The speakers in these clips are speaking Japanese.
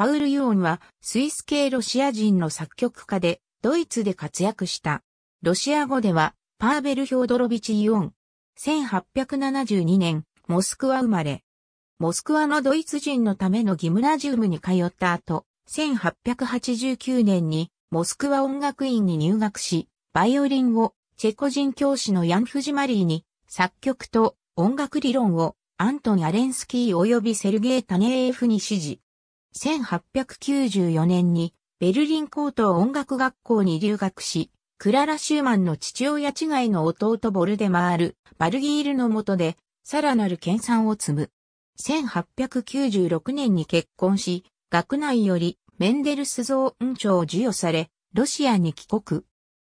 パウル・ユオンはスイス系ロシア人の作曲家でドイツで活躍した。ロシア語ではパーベル・ヒョードロビチ・ユオン。1872年、モスクワ生まれ。モスクワのドイツ人のためのギムラジウムに通った後、1889年にモスクワ音楽院に入学し、バイオリンをチェコ人教師のヤン・フジマリーに作曲と音楽理論をアントン・アレンスキー及びセルゲイ・タネーエフに指示。1894年にベルリン高等音楽学校に留学し、クララ・シューマンの父親違いの弟ボルデマール・バルギールの下で、さらなる研鑽を積む。1896年に結婚し、学内よりメンデルス像運ン賞を授与され、ロシアに帰国。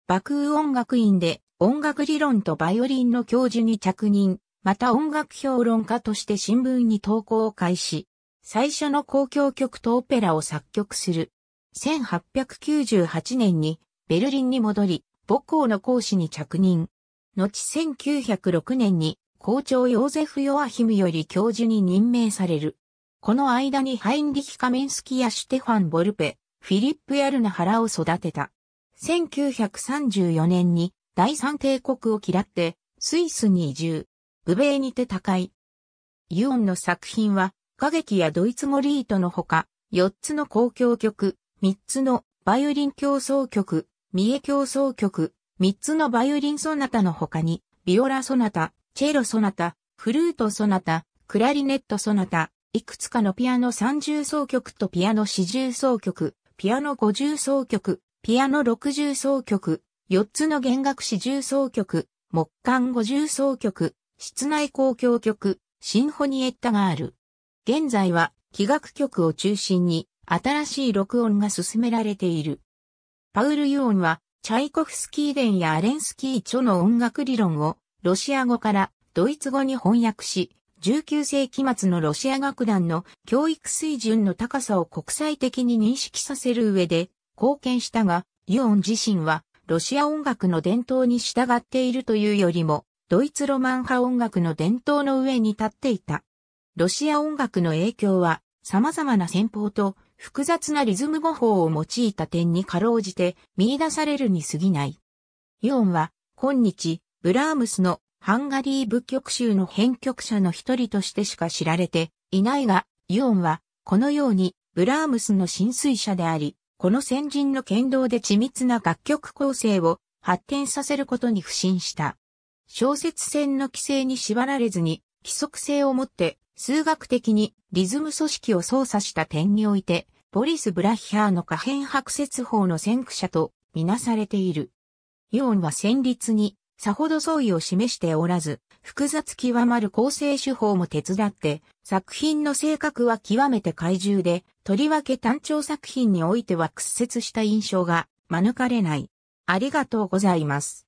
爆風音楽院で音楽理論とバイオリンの教授に着任、また音楽評論家として新聞に投稿を開始。最初の公共曲とオペラを作曲する。1898年にベルリンに戻り、母校の講師に着任。後1906年に校長ヨーゼフ・ヨアヒムより教授に任命される。この間にハインリヒ・カメンスキやシュテファン・ボルペ、フィリップ・ヤルナ・ハラを育てた。1934年に第三帝国を嫌ってスイスに移住。武米にて高い。ユオンの作品は歌劇やドイツ語リートのほか、4つの交響曲、3つのバイオリン競争曲、三重競争曲、3つのバイオリンソナタの他に、ビオラソナタ、チェロソナタ、フルートソナタ、クラリネットソナタ、いくつかのピアノ30奏曲とピアノ40奏曲、ピアノ50奏曲、ピアノ60奏曲、4つの弦楽四重奏曲、木管50奏曲、室内交響曲、シンフォニエッタがある。現在は器楽曲を中心に新しい録音が進められている。パウル・ユオンは、チャイコフスキー伝やアレンスキー著の音楽理論を、ロシア語からドイツ語に翻訳し、19世紀末のロシア楽団の教育水準の高さを国際的に認識させる上で貢献したが、ユオン自身はロシア音楽の伝統に従っているというよりも、ドイツロマン派音楽の伝統の上に立っていた。ロシア音楽の影響は様々な戦法と複雑なリズム語法を用いた点にかろうじて見出されるに過ぎない。イオンは今日ブラームスのハンガリー舞曲集の編曲者の一人としてしか知られていないが、イオンはこのようにブラームスの浸水者であり、この先人の剣道で緻密な楽曲構成を発展させることに不信した。小説戦の規制に縛られずに規則性を持って数学的にリズム組織を操作した点において、ボリス・ブラッヒャーの可変白節法の先駆者とみなされている。イオンは旋律にさほど相違を示しておらず、複雑極まる構成手法も手伝って、作品の性格は極めて怪獣で、とりわけ単調作品においては屈折した印象が免れない。ありがとうございます。